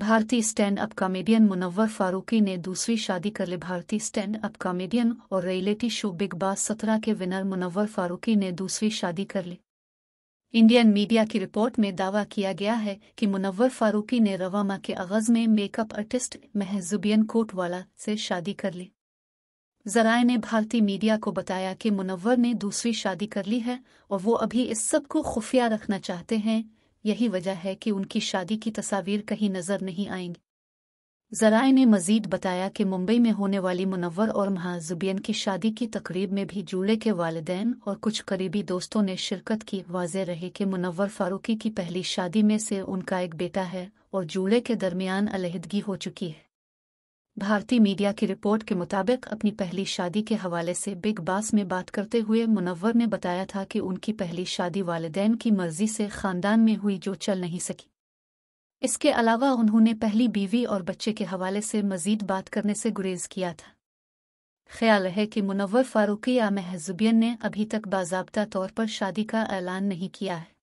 भारतीय stand up comedian Munawar Faruqui ने दूसरी शादी कर ली भारतीय स्टैंड अप कॉमेडियन और रियलिटी शो बिग बॉस सत्रह के विनर मुनव्वर फारूकी ने दूसरी शादी कर ली इंडियन मीडिया की रिपोर्ट में दावा किया गया है कि मुनव्वर फारूकी ने रवामा के आगज में मेकअप आर्टिस्ट महजुबियन कोटवाला से शादी कर ली जराए ने भारतीय मीडिया को बताया कि मुनव्वर ने दूसरी शादी कर ली है और वो अभी इस सब को खुफिया रखना चाहते हैं यही वजह है कि उनकी शादी की तस्वीर कहीं नजर नहीं आएंगी जराए ने मजीद बताया कि मुंबई में होने वाली मुनवर और महाजुबियन की शादी की तकरीब में भी जूले के वालदेन और कुछ करीबी दोस्तों ने शिरकत की वाजे रहे कि मुनवर फारूकी की पहली शादी में से उनका एक बेटा है और जूले के दरमियान अलहदगी हो चुकी है भारतीय मीडिया की रिपोर्ट के मुताबिक अपनी पहली शादी के हवाले से बिग बास में बात करते हुए मुनव्वर ने बताया था कि उनकी पहली शादी वालदेन की मर्जी से खानदान में हुई जो चल नहीं सकी इसके अलावा उन्होंने पहली बीवी और बच्चे के हवाले से मजीद बात करने से गुरेज किया था ख्याल है कि मुनव्वर फारूकी या महजुबियन ने अभी तक बाजाबता तौर पर शादी का ऐलान नहीं किया है